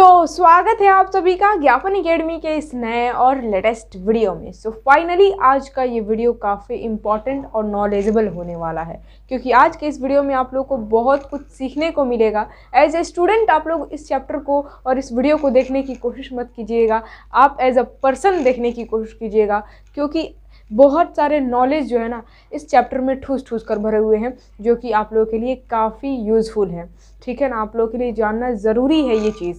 तो स्वागत है आप सभी का ज्ञापन अकेडमी के इस नए और लेटेस्ट वीडियो में सो so, फाइनली आज का ये वीडियो काफ़ी इम्पॉर्टेंट और नॉलेजेबल होने वाला है क्योंकि आज के इस वीडियो में आप लोग को बहुत कुछ सीखने को मिलेगा एज ए स्टूडेंट आप लोग इस चैप्टर को और इस वीडियो को देखने की कोशिश मत कीजिएगा आप एज अ पर्सन देखने की कोशिश कीजिएगा क्योंकि बहुत सारे नॉलेज जो है ना इस चैप्टर में ठूस ठूस कर भरे हुए हैं जो कि आप लोगों के लिए काफ़ी यूज़फुल है ठीक है ना आप लोगों के लिए जानना ज़रूरी है ये चीज़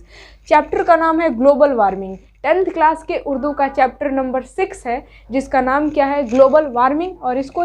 चैप्टर का नाम है ग्लोबल वार्मिंग टेंथ क्लास के उर्दू का चैप्टर नंबर सिक्स है जिसका नाम क्या है ग्लोबल वार्मिंग और इसको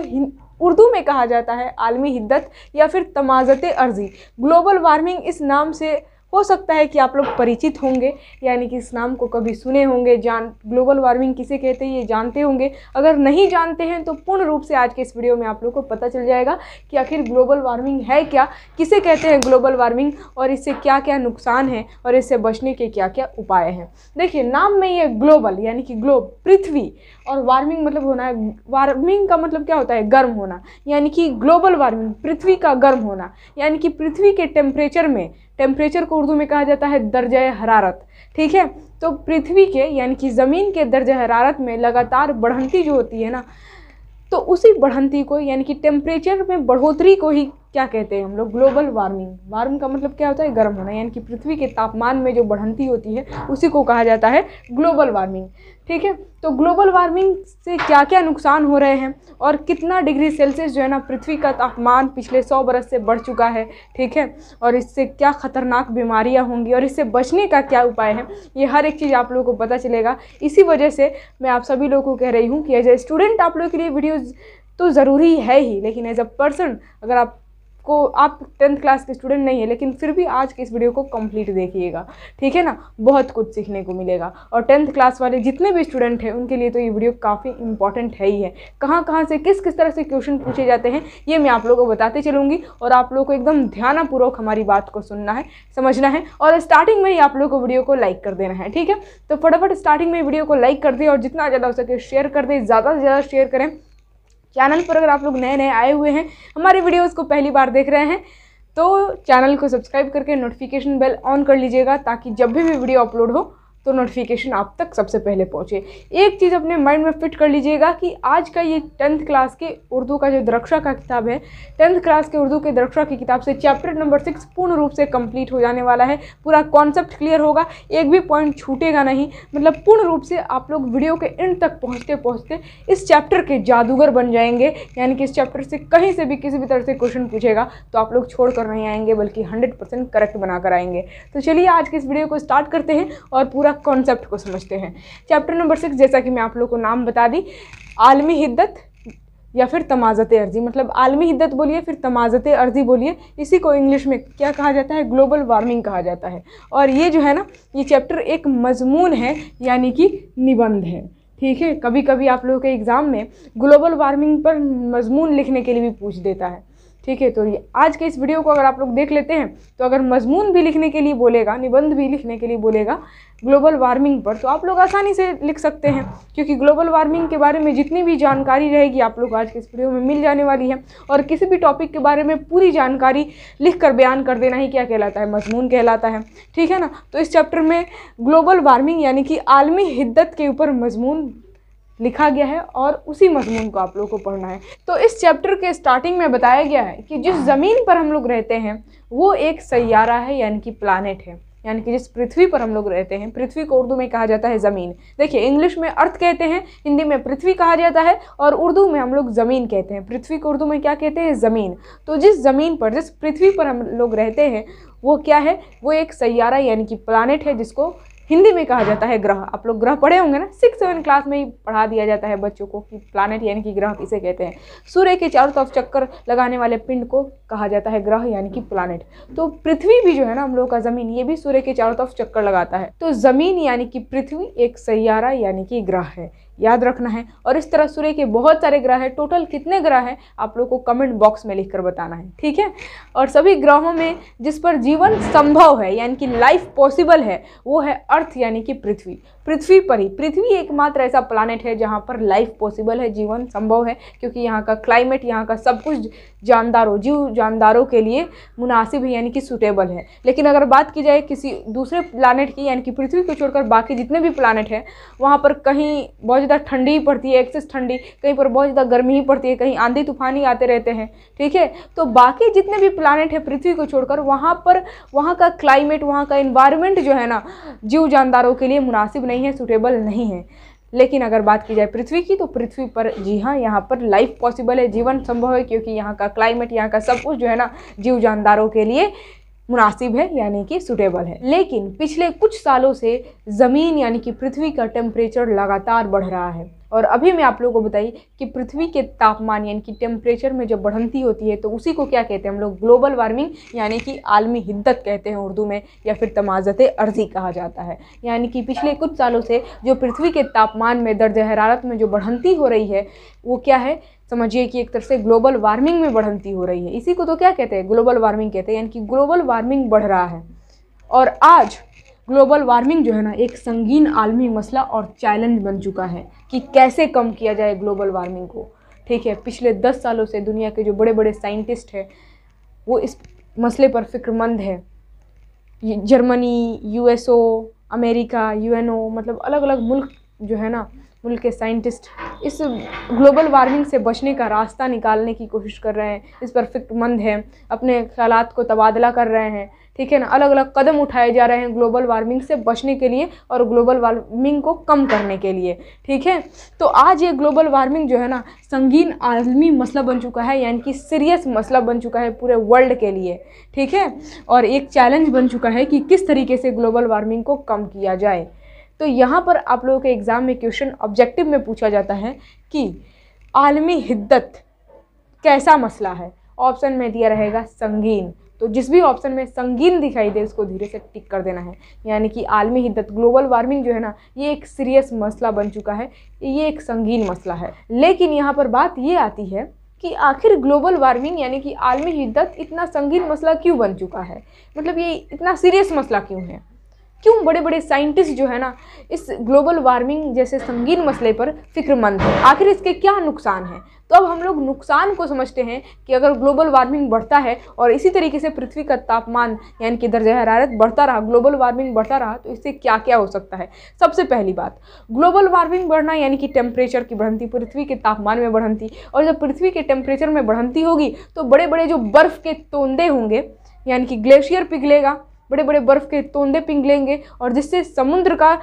उर्दू में कहा जाता है आलमी हिद्दत या फिर तमाजत अर्जी ग्लोबल वार्मिंग इस नाम से हो सकता है कि आप लोग परिचित होंगे यानी कि इस नाम को कभी सुने होंगे जान ग्लोबल वार्मिंग किसे कहते हैं ये जानते होंगे अगर नहीं जानते हैं तो पूर्ण रूप से आज के इस वीडियो में आप लोग को पता चल जाएगा कि आखिर ग्लोबल वार्मिंग है क्या किसे कहते हैं ग्लोबल वार्मिंग और इससे क्या क्या नुकसान है और इससे बचने के क्या क्या उपाय हैं देखिए नाम में ये ग्लोबल यानी कि ग्लोब पृथ्वी और वार्मिंग मतलब होना है वार्मिंग का मतलब क्या होता है गर्म होना यानी कि ग्लोबल वार्मिंग पृथ्वी का गर्म होना यानी कि पृथ्वी के टेम्परेचर में टेम्परेचर को उर्दू में कहा जाता है दर्ज हरारत ठीक है तो पृथ्वी के यानी कि ज़मीन के दर्ज हरारत में लगातार बढ़ंती जो होती है ना तो उसी बढ़ंती को यानी कि टेम्परेचर में बढ़ोतरी को ही क्या कहते हैं हम लोग ग्लोबल वार्मिंग वार्मिंग का मतलब क्या होता है गर्म होना यानी कि पृथ्वी के तापमान में जो बढ़ती होती है उसी को कहा जाता है ग्लोबल वार्मिंग ठीक है तो ग्लोबल वार्मिंग से क्या क्या नुकसान हो रहे हैं और कितना डिग्री सेल्सियस जो है ना पृथ्वी का तापमान पिछले सौ बरस से बढ़ चुका है ठीक है और इससे क्या ख़तरनाक बीमारियाँ होंगी और इससे बचने का क्या उपाय है ये हर एक चीज़ आप लोगों को पता चलेगा इसी वजह से मैं आप सभी लोगों को कह रही हूँ कि एज ए स्टूडेंट आप लोगों के लिए वीडियोज़ तो ज़रूरी है ही लेकिन एज अ पर्सन अगर आप आपको आप टेंथ क्लास के स्टूडेंट नहीं है लेकिन फिर भी आज के इस वीडियो को कंप्लीट देखिएगा ठीक है ना बहुत कुछ सीखने को मिलेगा और टेंथ क्लास वाले जितने भी स्टूडेंट हैं उनके लिए तो ये वीडियो काफ़ी इंपॉर्टेंट है ही है कहाँ कहाँ से किस किस तरह से क्वेश्चन पूछे जाते हैं ये मैं आप लोगों को बताते चलूँगी और आप लोगों को एकदम ध्यानपूर्वक हमारी बात को सुनना है समझना है और स्टार्टिंग में ही आप लोगों को वीडियो को लाइक कर देना है ठीक है तो फटाफट स्टार्टिंग में वीडियो को लाइक कर दें और जितना ज़्यादा हो सके शेयर कर दें ज़्यादा से ज़्यादा शेयर करें चैनल पर अगर आप लोग नए नए आए हुए हैं हमारे वीडियोज़ को पहली बार देख रहे हैं तो चैनल को सब्सक्राइब करके नोटिफिकेशन बेल ऑन कर लीजिएगा ताकि जब भी भी वीडियो अपलोड हो तो नोटिफिकेशन आप तक सबसे पहले पहुँचे एक चीज़ अपने माइंड में फिट कर लीजिएगा कि आज का ये टेंथ क्लास के उर्दू का जो दरक्षा का किताब है टेंथ क्लास के उर्दू के दरक्षा की किताब से चैप्टर नंबर सिक्स पूर्ण रूप से कंप्लीट हो जाने वाला है पूरा कॉन्सेप्ट क्लियर होगा एक भी पॉइंट छूटेगा नहीं मतलब पूर्ण रूप से आप लोग वीडियो के एंड तक पहुँचते पहुँचते इस चैप्टर के जादूगर बन जाएंगे यानी कि इस चैप्टर से कहीं से भी किसी भी तरह से क्वेश्चन पूछेगा तो आप लोग छोड़ कर नहीं आएंगे बल्कि हंड्रेड करेक्ट बनाकर आएंगे तो चलिए आज के इस वीडियो को स्टार्ट करते हैं और पूरा सब कॉन्सेप्ट को समझते हैं चैप्टर नंबर सिक्स जैसा कि मैं आप लोग को नाम बता दी आलमी हिद्दत या फिर तमाजत अर्जी मतलब आलमी हिद्दत बोलिए फिर तमाजत अर्जी बोलिए इसी को इंग्लिश में क्या कहा जाता है ग्लोबल वार्मिंग कहा जाता है और ये जो है ना ये चैप्टर एक मजमून है यानी कि निबंध है ठीक है कभी कभी आप लोगों के एग्ज़ाम में ग्लोबल वार्मिंग पर मजमून लिखने के लिए भी पूछ देता है ठीक है तो ये आज के इस वीडियो को अगर आप लोग देख लेते हैं तो अगर मजमून भी लिखने के लिए बोलेगा निबंध भी लिखने के लिए बोलेगा ग्लोबल वार्मिंग पर तो आप लोग आसानी से लिख सकते हैं क्योंकि ग्लोबल वार्मिंग के बारे में जितनी भी जानकारी रहेगी आप लोग आज के इस वीडियो में मिल जाने वाली है और किसी भी टॉपिक के बारे में पूरी जानकारी लिख कर बयान कर देना ही क्या कहलाता है मजमून कहलाता है ठीक है ना तो इस चैप्टर में ग्लोबल वार्मिंग यानी कि आलमी हिद्दत के ऊपर मजमून लिखा गया है और उसी मजमून को आप लोग को पढ़ना है तो इस चैप्टर के स्टार्टिंग में बताया गया है कि जिस ज़मीन पर हम लोग रहते हैं वो एक सैारा है यानी कि प्लानट है यानी कि जिस पृथ्वी पर हम लोग रहते हैं पृथ्वी को उर्दू में कहा जाता है ज़मीन देखिए इंग्लिश में अर्थ कहते हैं हिंदी में पृथ्वी कहा जाता है और उर्दू में हम लोग ज़मीन कहते हैं पृथ्वी को उर्दू में क्या कहते हैं ज़मीन तो जिस ज़मीन पर जिस पृथ्वी पर हम लोग रहते हैं वो क्या है वो एक सैारा यानी कि प्लानट है जिसको हिंदी में कहा जाता है ग्रह आप लोग ग्रह पढ़े होंगे ना सिक्स सेवन क्लास में ही पढ़ा दिया जाता है बच्चों को कि प्लानट यानी कि ग्रह किसे कहते हैं सूर्य के चारों तरफ चक्कर लगाने वाले पिंड को कहा जाता है ग्रह यानी कि प्लानट तो पृथ्वी भी जो है ना हम लोगों का ज़मीन ये भी सूर्य के चारों तरफ चक्कर लगाता है तो ज़मीन यानी कि पृथ्वी एक सैारा यानी कि ग्रह है याद रखना है और इस तरह सूर्य के बहुत सारे ग्रह हैं टोटल कितने ग्रह हैं आप लोग को कमेंट बॉक्स में लिखकर बताना है ठीक है और सभी ग्रहों में जिस पर जीवन संभव है यानी कि लाइफ पॉसिबल है वो है अर्थ यानी कि पृथ्वी पृथ्वी पर ही पृथ्वी एकमात्र ऐसा प्लानट है जहाँ पर लाइफ पॉसिबल है जीवन संभव है क्योंकि यहाँ का क्लाइमेट यहाँ का सब कुछ जानदारों जीव जानदारों के लिए मुनासिब है यानी कि सुटेबल है लेकिन अगर बात की जाए किसी दूसरे प्लानट की यानी कि पृथ्वी को छोड़कर बाकी जितने भी प्लानट हैं वहाँ पर कहीं बहुत ज़्यादा ठंडी पड़ती है एक्सेस ठंडी कहीं पर बहुत ज़्यादा गर्मी ही पड़ती है कहीं आंधी तूफान ही आते रहते हैं ठीक है तो बाकी जितने भी प्लानट है पृथ्वी को छोड़कर वहाँ पर वहाँ का क्लाइमेट वहाँ का इन्वायरमेंट जो है ना जीव जानदारों के लिए मुनासिब नहीं है सूटेबल नहीं है लेकिन अगर बात की जाए पृथ्वी की तो पृथ्वी पर जी हाँ यहाँ पर लाइफ पॉसिबल है जीवन संभव है क्योंकि यहाँ का क्लाइमेट यहाँ का सब कुछ जो है ना जीव जानदारों के लिए मुनासिब है यानी कि सुटेबल है लेकिन पिछले कुछ सालों से ज़मीन यानी कि पृथ्वी का टेम्परेचर लगातार बढ़ रहा है और अभी मैं आप लोगों को बताई कि पृथ्वी के तापमान यानी कि टेम्परेचर में जब बढ़ती होती है तो उसी को क्या कहते हैं हम लोग ग्लोबल वार्मिंग यानी कि आलमी हिद्दत कहते हैं उर्दू में या फिर तमाजत अर्जी कहा जाता है यानी कि पिछले कुछ सालों से जो पृथ्वी के तापमान में दर्ज हरारत में जो बढ़ती हो रही है वो क्या है समझिए कि एक तरह से ग्लोबल वार्मिंग में बढ़ती हो रही है इसी को तो क्या कहते हैं ग्लोबल वार्मिंग कहते हैं यानी कि ग्लोबल वार्मिंग बढ़ रहा है और आज ग्लोबल वार्मिंग जो है ना एक संगीन आलमी मसला और चैलेंज बन चुका है कि कैसे कम किया जाए ग्लोबल वार्मिंग को ठीक है पिछले दस सालों से दुनिया के जो बड़े बड़े साइंटिस्ट हैं वो इस मसले पर फिक्रमंद है जर्मनी यूएसओ अमेरिका यूएनओ मतलब अलग अलग मुल्क जो है ना मुल्क के साइंटिस्ट इस ग्लोबल वार्मिंग से बचने का रास्ता निकालने की कोशिश कर रहे हैं इस पर फिक्रमंद हैं अपने ख्याल को तबादला कर रहे हैं ठीक है ना अलग अलग कदम उठाए जा रहे हैं ग्लोबल वार्मिंग से बचने के लिए और ग्लोबल वार्मिंग को कम करने के लिए ठीक है तो आज ये ग्लोबल वार्मिंग जो है ना संगीन आलमी मसला बन चुका है यानी कि सीरियस मसला बन चुका है पूरे वर्ल्ड के लिए ठीक है और एक चैलेंज बन चुका है कि किस तरीके से ग्लोबल वार्मिंग को कम किया जाए तो यहाँ पर आप लोगों के एग्ज़ाम में क्वेश्चन ऑब्जेक्टिव में पूछा जाता है कि आलमी हिद्दत कैसा मसला है ऑप्शन में दिया रहेगा संगीन तो जिस भी ऑप्शन में संगीन दिखाई दे उसको धीरे से टिक कर देना है यानी कि आलमी हिद्दत ग्लोबल वार्मिंग जो है ना ये एक सीरियस मसला बन चुका है ये एक संगीन मसला है लेकिन यहाँ पर बात ये आती है कि आखिर ग्लोबल वार्मिंग यानी कि आलमी हिद्दत इतना संगीन मसला क्यों बन चुका है मतलब ये इतना सीरियस मसला क्यों है क्यों बड़े बड़े साइंटिस्ट जो है ना इस ग्लोबल वार्मिंग जैसे संगीन मसले पर फिक्रमंद है आखिर इसके क्या नुकसान हैं तो अब हम लोग नुकसान को समझते हैं कि अगर ग्लोबल वार्मिंग बढ़ता है और इसी तरीके से पृथ्वी का तापमान यानी कि दर्जा हरारत बढ़ता रहा ग्लोबल वार्मिंग बढ़ता रहा तो इससे क्या क्या हो सकता है सबसे पहली बात ग्लोबल वार्मिंग बढ़ना यानी कि टेम्परेचर की बढ़ंती पृथ्वी के तापमान में बढ़ंती और जब पृथ्वी के टेम्परेचर में बढ़ंती होगी तो बड़े बड़े जो बर्फ़ के तोंदे होंगे यानी कि ग्लेशियर पिघलेगा बड़े बड़े बर्फ़ के तोंदे पिघलेंगे और जिससे समुद्र का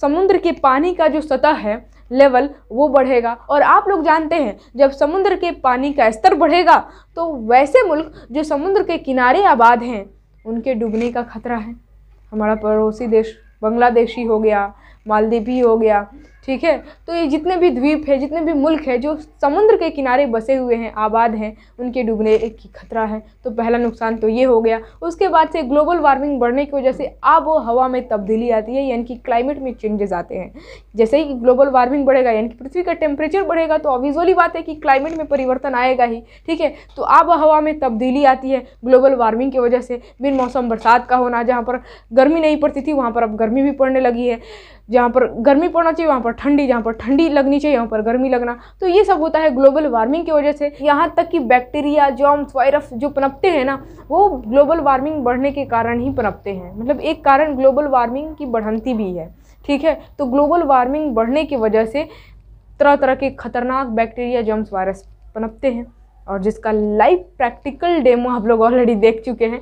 समुद्र के पानी का जो सतह है लेवल वो बढ़ेगा और आप लोग जानते हैं जब समुद्र के पानी का स्तर बढ़ेगा तो वैसे मुल्क जो समुद्र के किनारे आबाद हैं उनके डूबने का खतरा है हमारा पड़ोसी देश बांग्लादेशी हो गया मालदीपी हो गया ठीक है तो ये जितने भी द्वीप है जितने भी मुल्क है जो समुद्र के किनारे बसे हुए हैं आबाद हैं उनके डूबने की खतरा है तो पहला नुकसान तो ये हो गया उसके बाद से ग्लोबल वार्मिंग बढ़ने की वजह से आब हवा में तब्दीली आती है यानी कि क्लाइमेट में चेंजेस आते हैं जैसे ही ग्लोबल वार्मिंग बढ़ेगा यानी कि पृथ्वी का टेम्परेचर बढ़ेगा तो ऑब्वियसली बात है कि क्लाइमेट में परिवर्तन आएगा ही ठीक है तो आब हवा में तब्दीली आती है ग्लोबल वार्मिंग की वजह से बिन मौसम बरसात का होना जहाँ पर गर्मी नहीं पड़ती थी वहाँ पर अब गर्मी भी पड़ने लगी है जहाँ पर गर्मी पड़ना चाहिए वहाँ पर ठंडी जहाँ पर ठंडी लगनी चाहिए वहाँ पर गर्मी लगना तो ये सब होता है ग्लोबल वार्मिंग की वजह से यहाँ तक कि बैक्टीरिया जॉम्स वायरस जो पनपते हैं ना वो ग्लोबल वार्मिंग बढ़ने के कारण ही पनपते हैं मतलब एक कारण ग्लोबल वार्मिंग की बढ़ती भी है ठीक है तो ग्लोबल वार्मिंग बढ़ने की वजह से तरह तरह के खतरनाक बैक्टीरिया जम्स वायरस पनपते हैं और जिसका लाइव प्रैक्टिकल डेमो आप लोग ऑलरेडी देख चुके हैं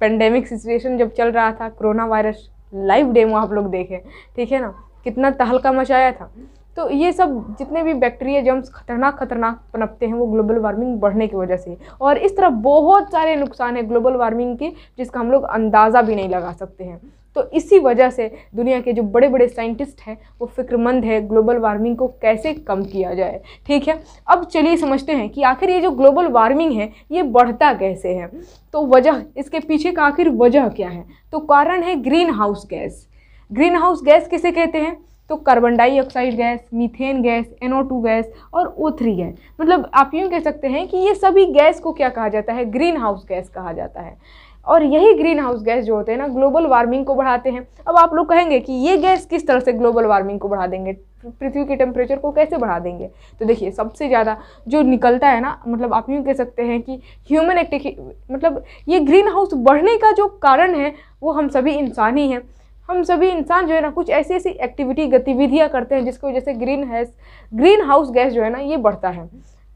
पेंडेमिक सिचुएशन जब चल रहा था कोरोना वायरस लाइव डेमो आप लोग देखें ठीक है ना कितना तहलका मचाया था तो ये सब जितने भी बैक्टीरिया जम्स खतरनाक खतरनाक पनपते हैं वो ग्लोबल वार्मिंग बढ़ने की वजह से और इस तरह बहुत सारे नुकसान हैं ग्लोबल वार्मिंग के जिसका हम लोग अंदाज़ा भी नहीं लगा सकते हैं तो इसी वजह से दुनिया के जो बड़े बड़े साइंटिस्ट हैं वो फिक्रमंद है ग्लोबल वार्मिंग को कैसे कम किया जाए ठीक है अब चलिए समझते हैं कि आखिर ये जो ग्लोबल वार्मिंग है ये बढ़ता कैसे है तो वजह इसके पीछे का आखिर वजह क्या है तो कारण है greenhouse gas greenhouse gas किसे कहते हैं तो carbon dioxide gas methane gas two gas और ओ थ्री गैस मतलब आप यूँ कह सकते हैं कि ये सभी गैस को क्या कहा जाता है ग्रीन हाउस गैस कहा जाता है और यही ग्रीन हाउस गैस जो होते हैं ना ग्लोबल वार्मिंग को बढ़ाते हैं अब आप लोग कहेंगे कि ये गैस किस तरह से ग्लोबल वार्मिंग को बढ़ा देंगे पृथ्वी के टेम्परेचर को कैसे बढ़ा देंगे तो देखिए सबसे ज़्यादा जो निकलता है ना मतलब आप यूँ कह सकते हैं कि ह्यूमन एक्टिव मतलब ये ग्रीन हाउस बढ़ने का जो कारण है वो हम सभी इंसान ही हैं हम सभी इंसान जो है ना कुछ ऐसी ऐसी एक्टिविटी गतिविधियाँ करते हैं जिसकी वजह से greenhouse greenhouse gas जो है ना ये बढ़ता है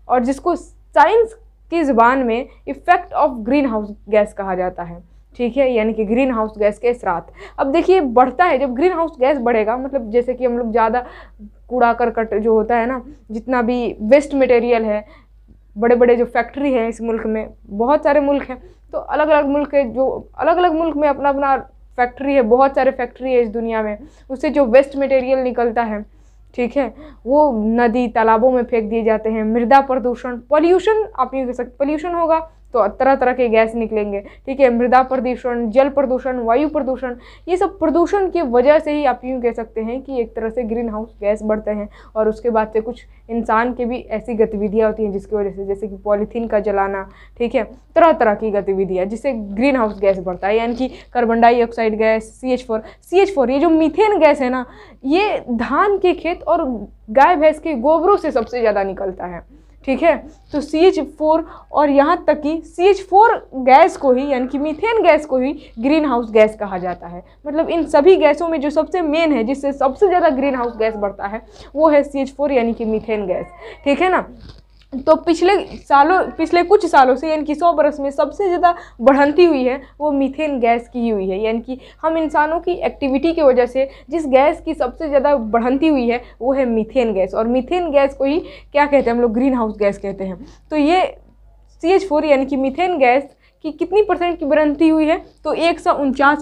और जिसको साइंस की ज़ुबान में effect of greenhouse gas कहा जाता है ठीक है यानी कि ग्रीन हाउस गैस के असरात अब देखिए बढ़ता है जब ग्रीन हाउस गैस बढ़ेगा मतलब जैसे कि हम लोग ज़्यादा कूड़ा करकट जो होता है ना जितना भी वेस्ट मटेरियल है बड़े बड़े जो फैक्ट्री हैं इस मुल्क में बहुत सारे मुल्क हैं तो अलग अलग मुल्क है जो अलग अलग मुल्क में अपना अपना फैक्ट्री है बहुत सारे फैक्ट्री है इस दुनिया में उससे जो वेस्ट मटेरियल निकलता है ठीक है वो नदी तालाबों में फेंक दिए जाते हैं मृदा प्रदूषण पॉल्यूशन आप यूँ कह सकते पॉल्यूशन होगा तो तरह तरह के गैस निकलेंगे ठीक है मृदा प्रदूषण जल प्रदूषण वायु प्रदूषण ये सब प्रदूषण की वजह से ही आप यूँ कह सकते हैं कि एक तरह से ग्रीन हाउस गैस बढ़ते हैं और उसके बाद से कुछ इंसान के भी ऐसी गतिविधियाँ होती हैं जिसकी वजह से जैसे कि पॉलीथीन का जलाना ठीक है तरह तरह की गतिविधियाँ जिससे ग्रीन हाउस गैस बढ़ता है यानी कि carbon dioxide gas C H four C H four ये जो मीथेन गैस है ना ये धान के खेत और गाय भैंस के गोबरों से सबसे ज़्यादा निकलता है ठीक है तो सी एच फोर और यहाँ तक कि सी एच फोर गैस को ही यानी कि मीथेन गैस को ही ग्रीन हाउस गैस कहा जाता है मतलब इन सभी गैसों में जो सबसे मेन है जिससे सबसे ज़्यादा ग्रीन हाउस गैस बढ़ता है वो है सी एच फोर यानी कि मीथेन गैस ठीक है ना तो पिछले सालों पिछले कुछ सालों से यानी कि सौ बरस में सबसे ज़्यादा बढ़ती हुई है वो मीथेन गैस की हुई है यानी कि हम इंसानों की एक्टिविटी की वजह से जिस गैस की सबसे ज़्यादा बढ़ती हुई है वो है मीथेन गैस और मीथेन गैस को ही क्या कहते हैं हम लोग ग्रीन हाउस गैस कहते हैं तो ये सी एच फोर यानी कि मीथेन गैस कि कितनी परसेंट की बढ़ती हुई है तो एक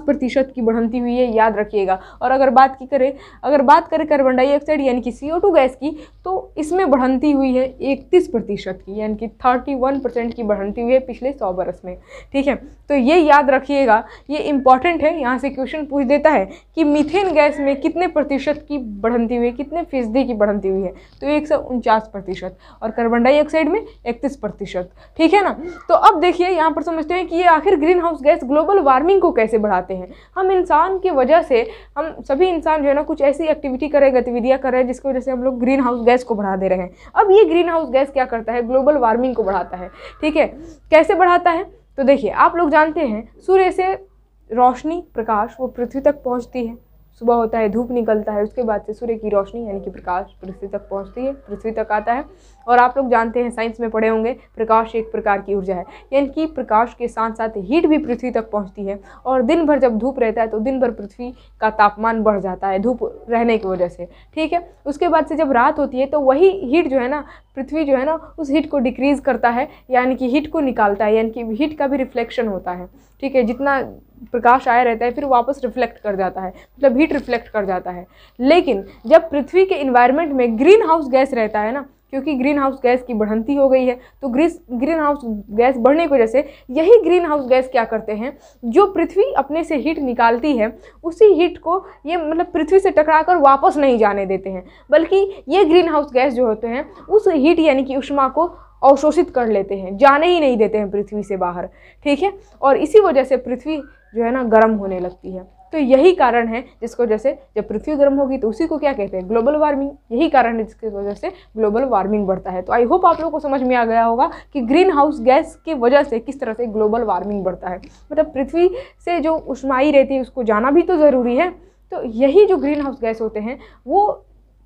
प्रतिशत की बढ़ती हुई है याद रखिएगा और अगर बात की करें अगर बात करें कार्बन डाइऑक्साइड यानी कि सी गैस की तो इसमें बढ़ती हुई है इकतीस प्रतिशत की यानी कि थर्टी वन परसेंट की बढ़ती हुई है पिछले सौ बरस में ठीक है तो ये याद रखिएगा ये इंपॉर्टेंट है यहाँ से क्वेश्चन पूछ देता है कि मिथेन गैस में कितने प्रतिशत की बढ़ती हुई है कितने फीसदी की बढ़ती हुई है तो एक सौ उनचास प्रतिशत और कार्बन डाइऑक्साइड में इकतीस प्रतिशत ठीक है ना तो अब देखिए यहाँ पर समझ सोचते हैं कि ये आखिर greenhouse gas global warming को कैसे बढ़ाते हैं हम इंसान की वजह से हम सभी इंसान जो है ना कुछ ऐसी एक्टिविटी करें गतिविधियाँ करें जिसकी वजह से हम लोग ग्रीन हाउस गैस को बढ़ा दे रहे हैं अब ये ग्रीन हाउस गैस क्या करता है ग्लोबल वार्मिंग को बढ़ाता है ठीक है कैसे बढ़ाता है तो देखिए आप लोग जानते हैं सूर्य से रोशनी प्रकाश वो पृथ्वी तक पहुँचती है सुबह होता है धूप निकलता है उसके बाद से सूर्य की रोशनी यानी कि प्रकाश पृथ्वी तक पहुंचती है पृथ्वी तक आता है और आप लोग जानते हैं साइंस में पढ़े होंगे प्रकाश एक प्रकार की ऊर्जा है यानी कि प्रकाश के साथ साथ हीट भी पृथ्वी तक पहुँचती है और दिन भर जब धूप रहता है तो दिन भर पृथ्वी का तापमान बढ़ जाता है धूप रहने की वजह से ठीक है उसके बाद से जब रात होती है तो वही हीट जो है ना पृथ्वी जो है ना उस हीट को डिक्रीज़ करता है यानी कि हीट को निकालता है यानी कि हीट का भी रिफ्लेक्शन होता है ठीक है जितना प्रकाश आया रहता है फिर वापस रिफ्लेक्ट कर जाता है मतलब हीट रिफ्लेक्ट कर जाता है लेकिन जब पृथ्वी के इन्वायरमेंट में ग्रीन हाउस गैस रहता है ना क्योंकि ग्रीन हाउस गैस की बढ़ंती हो गई है तो ग्रीस ग्रीन हाउस गैस बढ़ने की वजह से यही ग्रीन हाउस गैस क्या करते हैं जो पृथ्वी अपने से हीट निकालती है उसी हीट को ये मतलब पृथ्वी से टकरा कर वापस नहीं जाने देते हैं बल्कि ये ग्रीन हाउस गैस जो होते हैं उस हीट यानी कि उष्मा को अवशोषित कर लेते हैं जाने ही नहीं देते हैं पृथ्वी से बाहर ठीक है और इसी वजह से पृथ्वी जो है ना गर्म होने लगती है तो यही कारण है जिसको जैसे जब पृथ्वी गर्म होगी तो उसी को क्या कहते हैं ग्लोबल वार्मिंग यही कारण है जिसकी वजह से ग्लोबल वार्मिंग बढ़ता है तो आई होप आप लोगों को समझ में आ गया होगा कि ग्रीन हाउस गैस की वजह से किस तरह से ग्लोबल वार्मिंग बढ़ता है मतलब पृथ्वी से जो उष्माई रहती है उसको जाना भी तो ज़रूरी है तो यही जो ग्रीन हाउस गैस होते हैं वो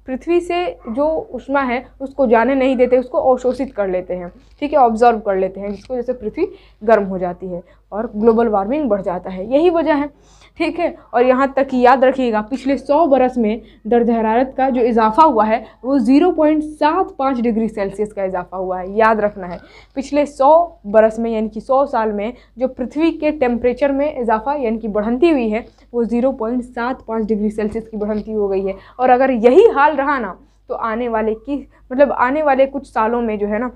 पृथ्वी से जो उष्मा है उसको जाने नहीं देते उसको अवशोषित कर लेते हैं ठीक है ऑब्जॉर्व कर लेते हैं जिसको जैसे पृथ्वी गर्म हो जाती है और ग्लोबल वार्मिंग बढ़ जाता है यही वजह है ठीक है और यहाँ तक कि याद रखिएगा पिछले 100 बरस में दर्ज हरारत का जो इजाफा हुआ है वो 0.75 डिग्री सेल्सियस का इजाफा हुआ है याद रखना है पिछले 100 बरस में यानी कि 100 साल में जो पृथ्वी के टेम्परेचर में इजाफा यानी कि बढ़ती हुई है वो 0.75 डिग्री सेल्सियस की बढ़ती हो गई है और अगर यही हाल रहा ना तो आने वाले की मतलब आने वाले कुछ सालों में जो है ना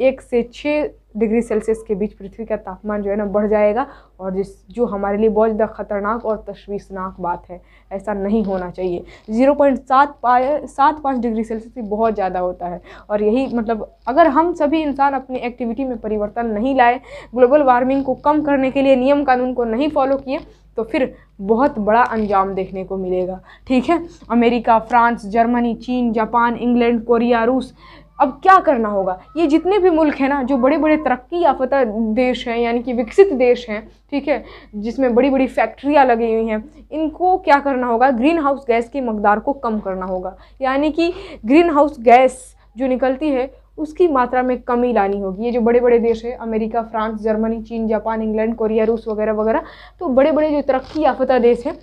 एक से छः डिग्री सेल्सियस के बीच पृथ्वी का तापमान जो है ना बढ़ जाएगा और जिस जो हमारे लिए बहुत ज़्यादा ख़तरनाक और तशवीशनाक बात है ऐसा नहीं होना चाहिए ज़ीरो पॉइंट सात पाए सात पाँच डिग्री सेल्सियस भी बहुत ज़्यादा होता है और यही मतलब अगर हम सभी इंसान अपनी एक्टिविटी में परिवर्तन नहीं लाए ग्लोबल वार्मिंग को कम करने के लिए नियम कानून को नहीं फॉलो किए तो फिर बहुत बड़ा अंजाम देखने को मिलेगा ठीक है अमेरिका फ्रांस जर्मनी चीन जापान इंग्लैंड कोरिया रूस अब क्या करना होगा ये जितने भी मुल्क हैं ना जो बड़े बड़े तरक्की याफ्ता देश हैं यानी कि विकसित देश हैं ठीक है जिसमें बड़ी बड़ी फैक्ट्रियाँ लगी हुई हैं इनको क्या करना होगा ग्रीन हाउस गैस की मकदार को कम करना होगा यानी कि ग्रीन हाउस गैस जो निकलती है उसकी मात्रा में कमी लानी होगी ये जो बड़े बड़े देश हैं अमेरिका फ्रांस जर्मनी चीन जापान इंग्लैंड कोरिया रूस वगैरह वगैरह तो बड़े बड़े जो तरक्की याफ्ता देश हैं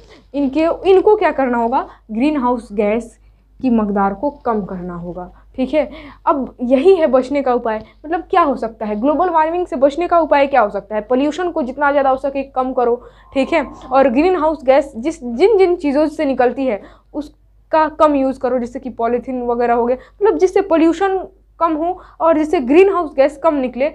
इनके इनको क्या करना होगा ग्रीन हाउस गैस की मकदार को कम करना होगा ठीक है अब यही है बचने का उपाय मतलब क्या हो सकता है ग्लोबल वार्मिंग से बचने का उपाय क्या हो सकता है पोल्यूशन को जितना ज़्यादा हो सके कम करो ठीक है और ग्रीन हाउस गैस जिस जिन जिन चीज़ों से निकलती है उसका कम यूज़ करो जैसे कि पॉलीथीन वगैरह हो गया मतलब जिससे पोल्यूशन कम हो और जिससे ग्रीन हाउस गैस कम निकले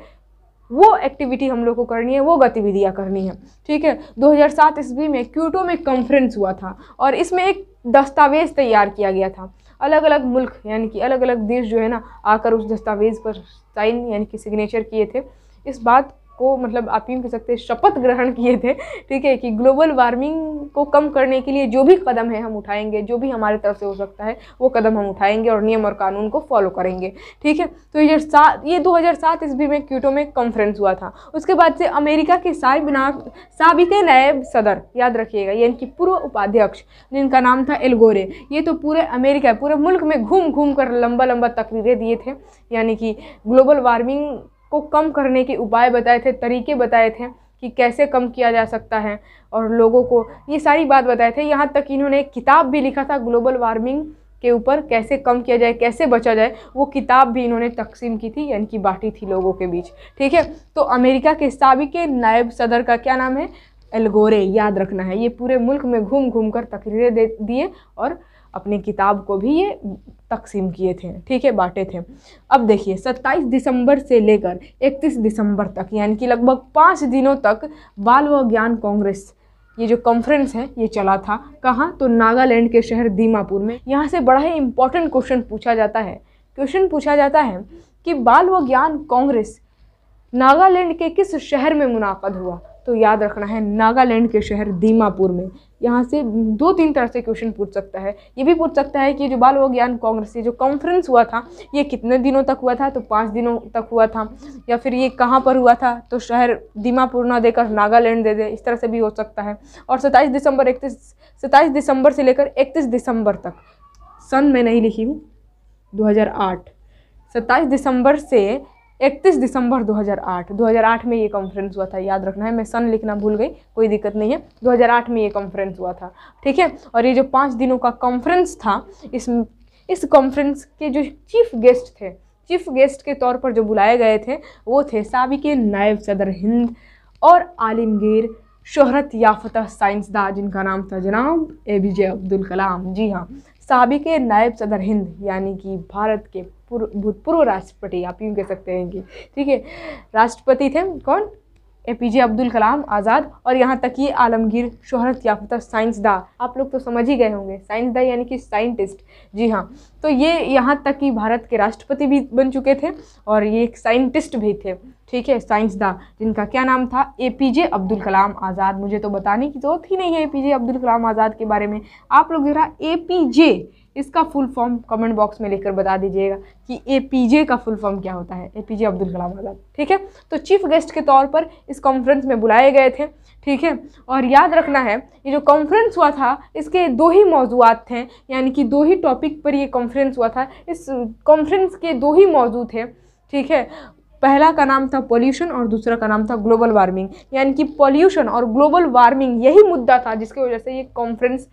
वो एक्टिविटी हम लोग को करनी है वो गतिविधियाँ करनी है ठीक है 2007 ईस्वी में क्यूटो में कॉन्फ्रेंस हुआ था और इसमें एक दस्तावेज तैयार किया गया था अलग अलग मुल्क यानी कि अलग अलग देश जो है ना आकर उस दस्तावेज़ पर साइन यानी कि सिग्नेचर किए थे इस बात को मतलब आप यूँ कह सकते हैं शपथ ग्रहण किए थे ठीक है कि ग्लोबल वार्मिंग को कम करने के लिए जो भी कदम है हम उठाएंगे जो भी हमारे तरफ से हो सकता है वो कदम हम उठाएंगे और नियम और कानून को फॉलो करेंगे ठीक है तो ये सात ये 2007 ईस्वी में क्यूटो में कॉन्फ्रेंस हुआ था उसके बाद से अमेरिका के साइबना साबित नायब सदर याद रखिएगा यानी कि पूर्व उपाध्यक्ष जिनका नाम था एलगोरे ये तो पूरे अमेरिका पूरे मुल्क में घूम घूम कर लंबा लंबा तकरीरें दिए थे यानी कि ग्लोबल वार्मिंग को कम करने के उपाय बताए थे तरीके बताए थे कि कैसे कम किया जा सकता है और लोगों को ये सारी बात बताए थे यहाँ तक इन्होंने किताब भी लिखा था ग्लोबल वार्मिंग के ऊपर कैसे कम किया जाए कैसे बचा जाए वो किताब भी इन्होंने तकसीम की थी यानी कि बांटी थी लोगों के बीच ठीक है तो अमेरिका के सबक नायब सदर का क्या नाम है एलगोरे याद रखना है ये पूरे मुल्क में घूम घूम कर तकरीरें दे दिए और अपनी किताब को भी ये तकसीम किए थे ठीक है बांटे थे अब देखिए 27 दिसंबर से लेकर 31 दिसंबर तक यानी कि लगभग पाँच दिनों तक बाल व ज्ञान कांग्रेस ये जो कॉन्फ्रेंस है ये चला था कहाँ तो नागालैंड के शहर दीमापुर में यहाँ से बड़ा ही इम्पोर्टेंट क्वेश्चन पूछा जाता है क्वेश्चन पूछा जाता है कि बाल व ज्ञान कांग्रेस नागालैंड के किस शहर में मुनाकद हुआ तो याद रखना है नागालैंड के शहर दीमापुर में यहाँ से दो तीन तरह से क्वेश्चन पूछ सकता है ये भी पूछ सकता है कि जो बाल विज्ञान ज्ञान कांग्रेस से जो कॉन्फ्रेंस हुआ था ये कितने दिनों तक हुआ था तो पाँच दिनों तक हुआ था या फिर ये कहाँ पर हुआ था तो शहर दीमापुर ना देकर नागालैंड दे दे इस तरह से भी हो सकता है और सत्ताईस दिसंबर इकतीस सत्ताईस दिसंबर से लेकर इकतीस दिसंबर तक सन में नहीं लिखी हूँ दो आठ सत्ताईस दिसंबर से 31 दिसंबर 2008 2008 में ये कॉन्फ्रेंस हुआ था याद रखना है मैं सन लिखना भूल गई कोई दिक्कत नहीं है 2008 में ये कॉन्फ्रेंस हुआ था ठीक है और ये जो पाँच दिनों का कॉन्फ्रेंस था इस इस कॉन्फ्रेंस के जो चीफ गेस्ट थे चीफ गेस्ट के तौर पर जो बुलाए गए थे वो थे सबिक नायब सदर हिंद और आलिमगीर शोहरत याफ्तः साइंसदा जिनका नाम था जनाब ए जे अब्दुल कलाम जी हाँ सबक नायब सदर हिंद यानी कि भारत के पूर्व भूतपूर्व राष्ट्रपति आप यूँ कह सकते हैं कि ठीक है राष्ट्रपति थे कौन ए पी जे अब्दुल कलाम आज़ाद और यहाँ तक कि आलमगीर शहरत याफ्ता साइंसदा आप लोग तो समझ ही गए होंगे साइंसदा यानी कि साइंटिस्ट जी हाँ तो ये यहाँ तक कि भारत के राष्ट्रपति भी बन चुके थे और ये एक साइंटिस्ट भी थे ठीक है साइंसदा जिनका क्या नाम था ए पी जे अब्दुल कलाम आज़ाद मुझे तो बताने की ज़रूरत ही नहीं है ए पी जे अब्दुल कलाम आज़ाद के बारे में आप लोग ज़रा ए पी जे इसका फुल फॉर्म कमेंट बॉक्स में लिखकर बता दीजिएगा कि ए पी जे का फुल फॉर्म क्या होता है ए पी जे अब्दुल कलाम आज़ाद ठीक है तो चीफ गेस्ट के तौर पर इस कॉन्फ्रेंस में बुलाए गए थे ठीक है और याद रखना है ये जो कॉन्फ्रेंस हुआ था इसके दो ही मौजूद थे यानी कि दो ही टॉपिक पर ये कॉन्फ्रेंस हुआ था इस कॉन्फ्रेंस के दो ही मौजूद थे ठीक है पहला का नाम था पोल्यूशन और दूसरा का नाम था ग्लोबल वार्मिंग यानी कि पोल्यूशन और ग्लोबल वार्मिंग यही मुद्दा था जिसकी वजह से ये कॉन्फ्रेंस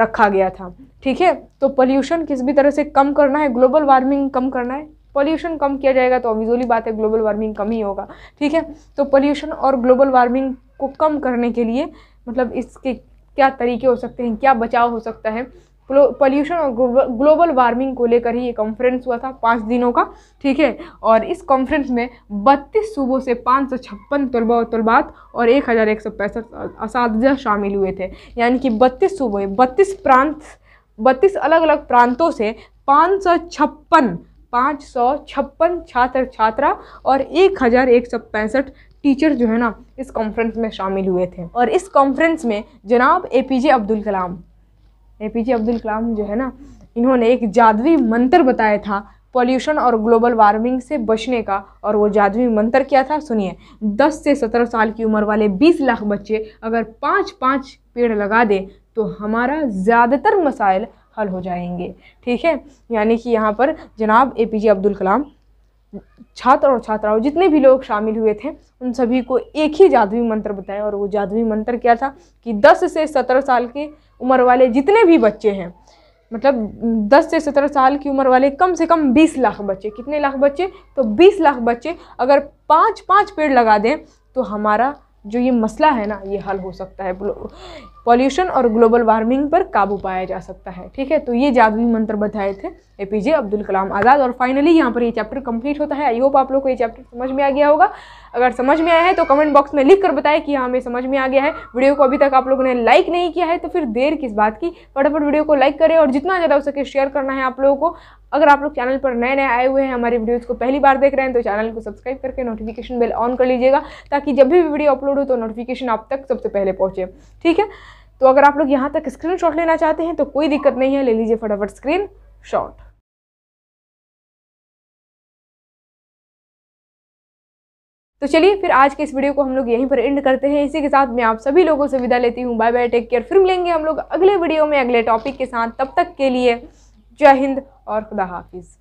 रखा गया था ठीक है तो पोल्यूशन किस भी तरह से कम करना है ग्लोबल वार्मिंग कम करना है पॉल्यूशन कम किया जाएगा तो ऑब्वियसली बात है ग्लोबल वार्मिंग कम ही होगा ठीक है तो पॉल्यूशन और ग्लोबल वार्मिंग को कम करने के लिए मतलब इसके क्या तरीके हो सकते हैं क्या बचाव हो सकता है पोल्यूशन और ग्लोबल वार्मिंग को लेकर ही ये कॉन्फ्रेंस हुआ था पाँच दिनों का ठीक है और इस कॉन्फ्रेंस में बत्तीस सूबों से पाँच सौ छप्पन तलबा तलबात और एक हज़ार एक सौ पैंसठ इस शामिल हुए थे यानी कि बत्तीस सूबे बत्तीस प्रांत बत्तीस अलग अलग प्रांतों से पाँच सौ छप्पन पाँच सौ छप्पन छात्र छात्रा और एक हज़ार एक सौ पैंसठ टीचर जो है ना इस कॉन्फ्रेंस में शामिल हुए थे और इस कॉन्फ्रेंस में जनाब A P J Abdul Kalam A P J Abdul Kalam जो है ना इन्होंने एक जादवी मंत्र बताया था पॉल्यूशन और ग्लोबल वार्मिंग से बचने का और वो जादवी मंत्र क्या था सुनिए 10 से 17 साल की उम्र वाले 20 लाख बच्चे अगर पाँच पाँच पेड़ लगा दें तो हमारा ज़्यादातर मसाइल हल हो जाएंगे ठीक है यानी कि यहाँ पर जनाब ए पी जे अब्दुल कलाम छात्र और छात्राओं जितने भी लोग शामिल हुए थे उन सभी को एक ही जादुई मंत्र बताया और वो जादुई मंत्र क्या था कि 10 से 17 साल के उम्र वाले जितने भी बच्चे हैं मतलब 10 से 17 साल की उम्र वाले कम से कम 20 लाख बच्चे कितने लाख बच्चे तो 20 लाख बच्चे अगर पाँच पाँच पेड़ लगा दें तो हमारा जो ये मसला है ना ये हल हो सकता है पॉल्यूशन और ग्लोबल वार्मिंग पर काबू पाया जा सकता है ठीक है तो ये जादुई मंत्र बताए थे ए पी जे अब्दुल कलाम आज़ाद और फाइनली यहाँ पर ये चैप्टर कंप्लीट होता है आई होप आप लोग को ये चैप्टर समझ में आ गया होगा अगर समझ में आया है तो कमेंट बॉक्स में लिख कर बताएं कि हाँ हमें समझ में आ गया है वीडियो को अभी तक आप लोगों ने लाइक नहीं किया है तो फिर देर किस बात की फटाफट वीडियो को लाइक करें और जितना ज़्यादा हो सके शेयर करना है आप लोगों को अगर आप लोग चैनल पर नए नए आए हुए हैं हमारे वीडियोज़ को पहली बार देख रहे हैं तो चैनल को सब्सक्राइब करके नोटिफिकेशन बेल ऑन कर लीजिएगा ताकि जब भी वीडियो अपलोड हो तो नोटिफिकेशन आप तक सबसे पहले पहुँचे ठीक है तो अगर आप लोग यहाँ तक स्क्रीन लेना चाहते हैं तो कोई दिक्कत नहीं है ले लीजिए फटाफट स्क्रीन शॉट तो चलिए फिर आज के इस वीडियो को हम लोग यहीं पर एंड करते हैं इसी के साथ मैं आप सभी लोगों से विदा लेती हूँ बाय बाय टेक केयर फिर मिलेंगे हम लोग अगले वीडियो में अगले टॉपिक के साथ तब तक के लिए जय हिंद और खुदा हाफिज़